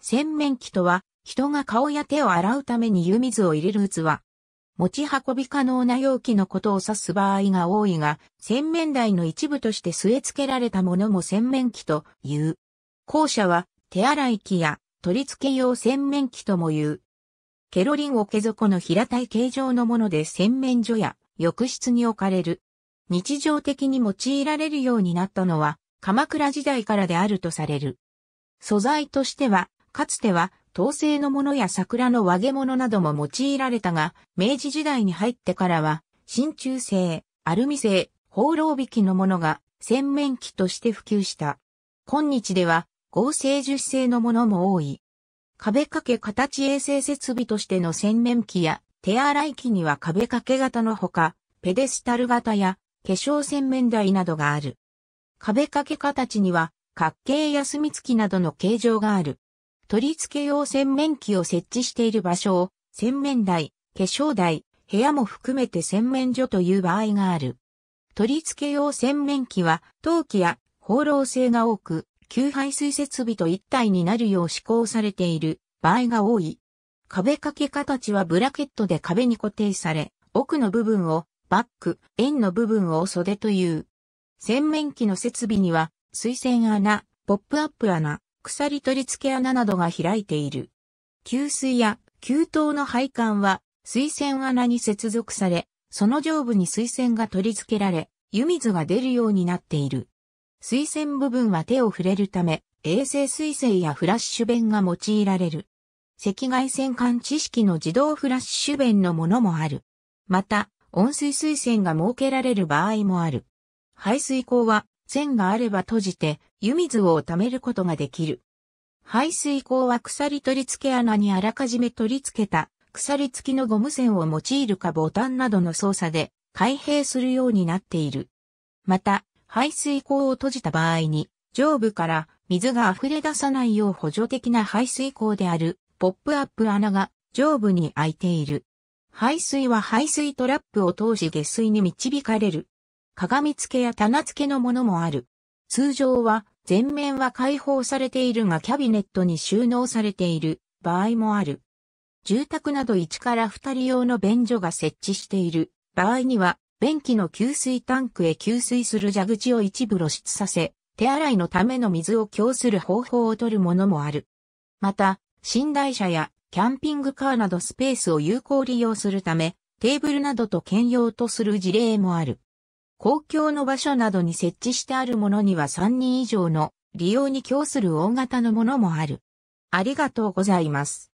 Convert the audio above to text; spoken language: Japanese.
洗面器とは、人が顔や手を洗うために湯水を入れる器。持ち運び可能な容器のことを指す場合が多いが、洗面台の一部として据え付けられたものも洗面器という。後者は手洗い器や取り付け用洗面器とも言う。ケロリン桶底の平たい形状のもので洗面所や浴室に置かれる。日常的に用いられるようになったのは鎌倉時代からであるとされる。素材としてはかつては、陶製のものや桜の和毛物なども用いられたが、明治時代に入ってからは、真鍮製、アルミ製、放浪引きのものが、洗面器として普及した。今日では、合成樹脂製のものも多い。壁掛け形衛生設備としての洗面器や手洗い機には壁掛け型のほか、ペデスタル型や化粧洗面台などがある。壁掛け形には、角形や墨付きなどの形状がある。取り付け用洗面器を設置している場所を、洗面台、化粧台、部屋も含めて洗面所という場合がある。取り付け用洗面器は、陶器や放浪性が多く、給排水設備と一体になるよう施行されている場合が多い。壁掛け形はブラケットで壁に固定され、奥の部分をバック、円の部分を袖という。洗面器の設備には、水洗穴、ポップアップ穴、鎖取り付け穴などが開いている。給水や給湯の配管は水栓穴に接続され、その上部に水栓が取り付けられ、湯水が出るようになっている。水栓部分は手を触れるため、衛星水性やフラッシュ弁が用いられる。赤外線感知識の自動フラッシュ弁のものもある。また、温水水栓が設けられる場合もある。排水口は栓があれば閉じて湯水を溜めることができる。排水口は鎖取り付け穴にあらかじめ取り付けた鎖付きのゴム栓を用いるかボタンなどの操作で開閉するようになっている。また、排水口を閉じた場合に上部から水が溢れ出さないよう補助的な排水口であるポップアップ穴が上部に開いている。排水は排水トラップを通し下水に導かれる。鏡付けや棚付けのものもある。通常は、前面は開放されているがキャビネットに収納されている場合もある。住宅など1から2人用の便所が設置している場合には、便器の給水タンクへ給水する蛇口を一部露出させ、手洗いのための水を供する方法を取るものもある。また、寝台車やキャンピングカーなどスペースを有効利用するため、テーブルなどと兼用とする事例もある。公共の場所などに設置してあるものには3人以上の利用に供する大型のものもある。ありがとうございます。